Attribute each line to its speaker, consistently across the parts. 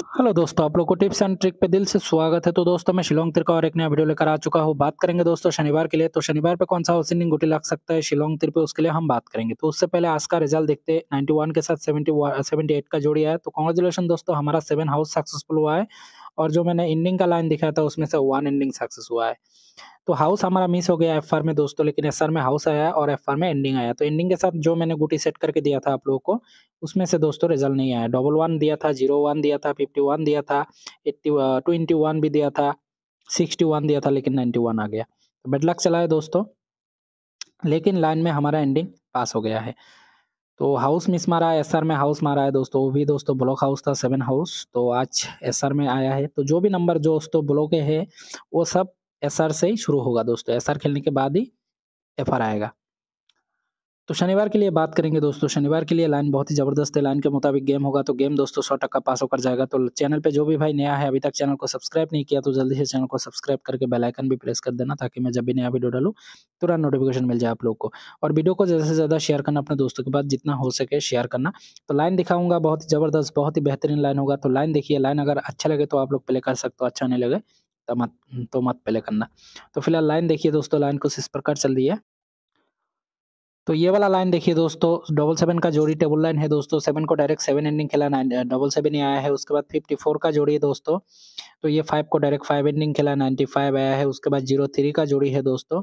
Speaker 1: hello दोस्तों आप लोग को टिप्स एंड ट्रिक पे दिल से स्वागत है तो दोस्तों मैं शिलोंग तिर का और एक नया वीडियो लेकर आ चुका हूँ बात करेंगे दोस्तों शनिवार के लिए तो शनिवार पे कौन सा हाउसिंग गुटी लग सकता है शिलोंग तिर पे उसके लिए हम बात करेंगे तो उससे पहले आज का रिजल्ट देखते हैं नाइन्टी के साथ सेवेंटी सेवेंटी का जोड़ी है तो कॉन्ग्रेचुलेसन दोस्तों हमारा सेवन हाउस सक्सेसफुल हुआ है और जो मैंने एंडिंग का लाइन दिखाया था उसमें से वन एंडिंग सक्सेस हुआ है तो हाउस हमारा मिस हो गया एफ आर में दोस्तों लेकिन एस आर में हाउस आया और एफ आर में एंडिंग आया तो एंडिंग के साथ जो मैंने गुटी सेट करके दिया था आप लोगों को उसमें से दोस्तों रिजल्ट नहीं आया डबल वन दिया था जीरो वन दिया था फिफ्टी वन दिया था एट्टी ट्वेंटी वन भी दिया था सिक्सटी वन दिया था लेकिन नाइन्टी वन आ गया तो बेड चला है दोस्तों लेकिन लाइन में हमारा एंडिंग पास हो गया है तो हाउस मिस मारा है एसआर में हाउस मारा है दोस्तों वो भी दोस्तों ब्लॉक हाउस था सेवन हाउस तो आज एसआर में आया है तो जो भी नंबर जो दोस्तों ब्लॉक है वो सब एसआर से ही शुरू होगा दोस्तों एसआर खेलने के बाद ही एफआर आएगा तो शनिवार के लिए बात करेंगे दोस्तों शनिवार के लिए लाइन बहुत ही जबरदस्त है लाइन के मुताबिक गेम होगा तो गेम दोस्तों सौ टक्का पास होकर जाएगा तो चैनल पे जो भी भाई नया है अभी तक चैनल को सब्सक्राइब नहीं किया तो जल्दी से चैनल को सब्सक्राइब करके बेल आइकन भी प्रेस कर देना ताकि मैं जब भी नया वीडियो डालू तुरंत नोटिफिकेशन मिल जाए आप लोग को और वीडियो को ज़्यादा से ज़्यादा शेयर करना अपने दोस्तों के बाद जितना हो सके शेयर करना तो लाइन दिखाऊंगा बहुत ही ज़बरदस्त बहुत ही बेहतरीन लाइन होगा तो लाइन देखिए लाइन अगर अच्छा लगे तो आप लोग प्ले कर सकते हो अच्छा नहीं लगे तो मत तो मत प्ले करना तो फिलहाल लाइन देखिए दोस्तों लाइन कुछ इस प्रकार चल रही है तो ये वाला लाइन देखिए दोस्तों डबल सेवन का जोड़ी टेबल लाइन है दोस्तों सेवन को डायरेक्ट सेवन एंडिंग खेला नाइन डबल सेवन आया है उसके बाद फिफ्टी फोर का जोड़ी है दोस्तों तो ये फाइव को डायरेक्ट फाइव एंडिंग खेला नाइन्टी फाइव आया है उसके बाद जीरो थ्री का जोड़ी है दोस्तों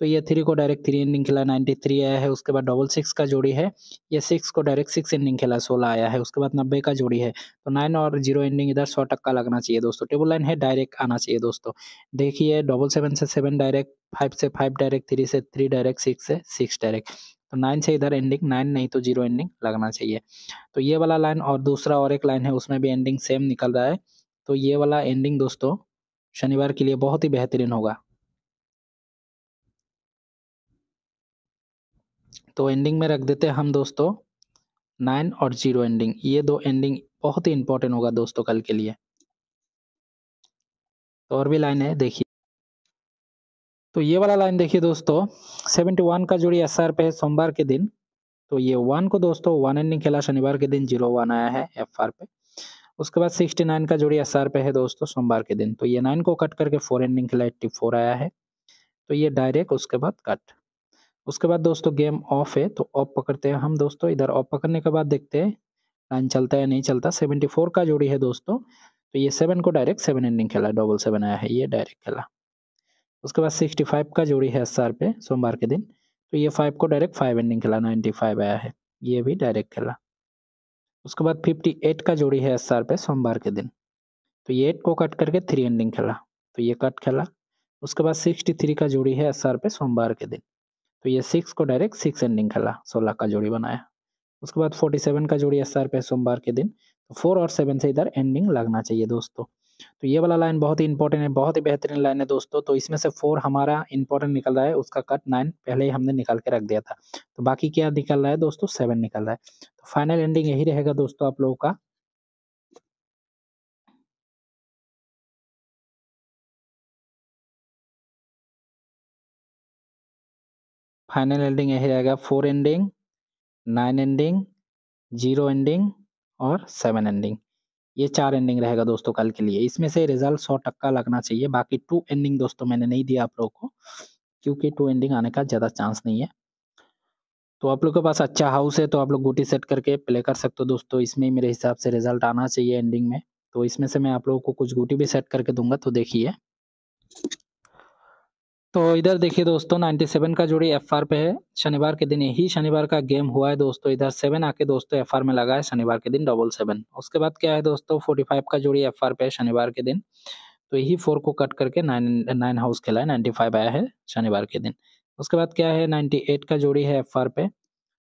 Speaker 1: तो ये थ्री को डायरेक्ट थ्री इनिंग खेला नाइन्टी थ्री आया है उसके बाद डबल सिक्स का जोड़ी है ये सिक्स को डायरेक्ट सिक्स इनिंग खेला सोलह आया है उसके बाद नब्बे का जोड़ी है तो नाइन और जीरो इनिंग इधर सौ टक्का लगना चाहिए दोस्तों टेबल लाइन है डायरेक्ट आना चाहिए दोस्तों देखिए डबल सेवन से सेवन डायरेक्ट फाइव से फाइव डायरेक्ट थ्री से थ्री डायरेक्ट सिक्स से सिक्स डायरेक्ट तो नाइन से इधर एंडिंग नाइन नहीं तो जीरो एंडिंग लगना चाहिए तो ये वाला लाइन और दूसरा और एक लाइन है उसमें भी एंडिंग सेम निकल रहा है तो ये वाला एंडिंग दोस्तों शनिवार के लिए बहुत ही बेहतरीन होगा तो एंडिंग में रख देते हैं हम दोस्तों नाइन और जीरो एंडिंग ये दो एंडिंग बहुत ही इंपॉर्टेंट होगा दोस्तों कल के लिए तो और भी लाइन है देखिए तो ये वाला लाइन देखिए दोस्तों सेवेंटी वन का जोड़ी एस आर पे है सोमवार के दिन तो ये वन को दोस्तों वन एंडिंग खेला शनिवार के दिन जीरो वन आया है एफ आर पे उसके बाद सिक्सटी नाइन का जोड़ी एस आर पे है दोस्तों सोमवार के दिन तो ये नाइन को कट करके फोर एंडिंग खेला एट्टी फोर आया है तो ये डायरेक्ट उसके बाद कट उसके बाद दोस्तों गेम ऑफ है तो ऑफ पकड़ते हैं हम दोस्तों इधर ऑफ पकड़ने के बाद देखते हैं लाइन चलता है नहीं चलता सेवेंटी फोर का जोड़ी है दोस्तों तो ये सेवन को डायरेक्ट सेवन एंडिंग खेला डबल सेवन आया है ये डायरेक्ट खेला उसके बाद सिक्सटी फाइव का जोड़ी है एस पे सोमवार के दिन तो ये फाइव को डायरेक्ट फाइव एंडिंग खेला नाइन्टी फाइव आया है ये भी डायरेक्ट खेला उसके बाद फिफ्टी एट का जोड़ी है एस पे सोमवार के दिन तो ये एट को कट करके थ्री एंडिंग खेला तो ये कट खेला उसके बाद सिक्सटी थ्री का जोड़ी है एस पे सोमवार के दिन तो ये सिक्स को डायरेक्ट सिक्स एंडिंग खेला सोलह का जोड़ी बनाया उसके बाद फोर्टी सेवन का जोड़ी एस पे सोमवार के दिन तो फोर और सेवन से इधर एंडिंग लगना चाहिए दोस्तों तो ये वाला लाइन बहुत ही इंपॉर्टेंट है बहुत ही बेहतरीन लाइन है दोस्तों तो इसमें से फोर हमारा इंपॉर्टेंट निकल रहा है उसका कट नाइन पहले ही हमने निकाल के रख दिया था तो बाकी क्या निकल रहा है दोस्तों सेवन निकल रहा है तो फाइनल एंडिंग यही रहेगा दोस्तों आप लोगों का फाइनल एंडिंग यही रहेगा four ending nine ending zero ending और सेवन एंडिंग ये चार एंडिंग रहेगा दोस्तों कल के लिए इसमें से रिजल्ट सौ टक्का लगना चाहिए बाकी टू एंडिंग दोस्तों मैंने नहीं दिया आप लोगों को क्योंकि टू एंडिंग आने का ज़्यादा चांस नहीं है तो आप लोग के पास अच्छा हाउस है तो आप लोग गोटी सेट करके प्ले कर सकते हो दोस्तों इसमें ही मेरे हिसाब से रिजल्ट आना चाहिए एंडिंग में तो इसमें से मैं आप लोगों को कुछ गोटी भी सेट करके दूंगा तो देखिए तो इधर देखिए दोस्तों 97 का जोड़ी एफ पे है शनिवार के दिन यही शनिवार का गेम हुआ है दोस्तों इधर सेवन आके दोस्तों एफ में लगा है शनिवार के दिन डबल सेवन उसके बाद क्या है दोस्तों 45 का जोड़ी एफ पे है शनिवार के दिन तो यही फोर को कट करके नाइन नाइन हाउस खेला है नाइन्टी फाइव आया है शनिवार के दिन उसके बाद क्या है नाइन्टी एट का जोड़ी है एफ पे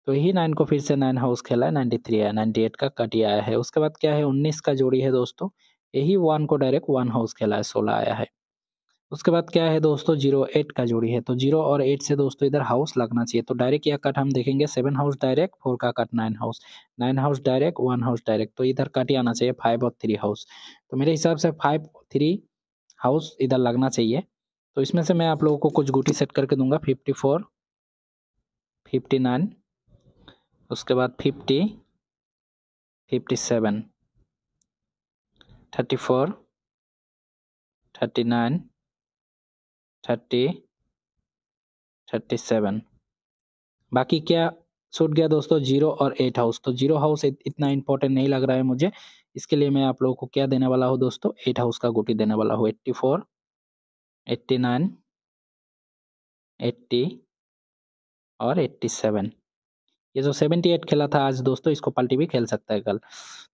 Speaker 1: तो यही नाइन को फिर से नाइन हाउस खेला है नाइन्टी थ्री आया नाइन्टी एट का कट ही आया है उसके बाद क्या है उन्नीस का जोड़ी है दोस्तों यही वन को डायरेक्ट वन हाउस खेला है सोलह आया है उसके बाद क्या है दोस्तों जीरो एट का जोड़ी है तो जीरो और एट से दोस्तों इधर हाउस लगना चाहिए तो डायरेक्ट यह कट हम देखेंगे सेवन हाउस डायरेक्ट फोर का cut nine house nine house direct one house direct तो इधर कट ही आना चाहिए फाइव और थ्री हाउस तो मेरे हिसाब से फाइव थ्री हाउस इधर लगना चाहिए तो इसमें से मैं आप लोगों को कुछ गुटी सेट करके दूंगा फिफ्टी फोर फिफ्टी नाइन उसके बाद fifty fifty seven thirty four thirty nine thirty thirty seven बाकी क्या छूट गया दोस्तों जीरो और एट हाउस तो जीरो हाउस इतना इंपॉर्टेंट नहीं लग रहा है मुझे इसके लिए मैं आप लोगों को क्या देने वाला हूँ दोस्तों एट हाउस का गोटी देने वाला हूँ eighty four eighty nine eighty और एट्टी सेवन ये जो सेवेंटी एट खेला था आज दोस्तों इसको पल्टी भी खेल सकता है कल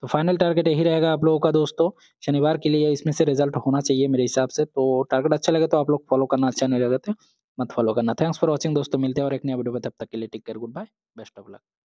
Speaker 1: तो फाइनल टारगेट यही रहेगा आप लोगों का दोस्तों शनिवार के लिए इसमें से रिजल्ट होना चाहिए मेरे हिसाब से तो टारगेट अच्छा लगे तो आप लोग फॉलो करना अच्छा नहीं लगे तो मत फॉलो करना थैंक्स फॉर वॉचिंग दोस्तों मिलते हैं और एक नया वीडियो में तब तक के लिए take care good bye best of luck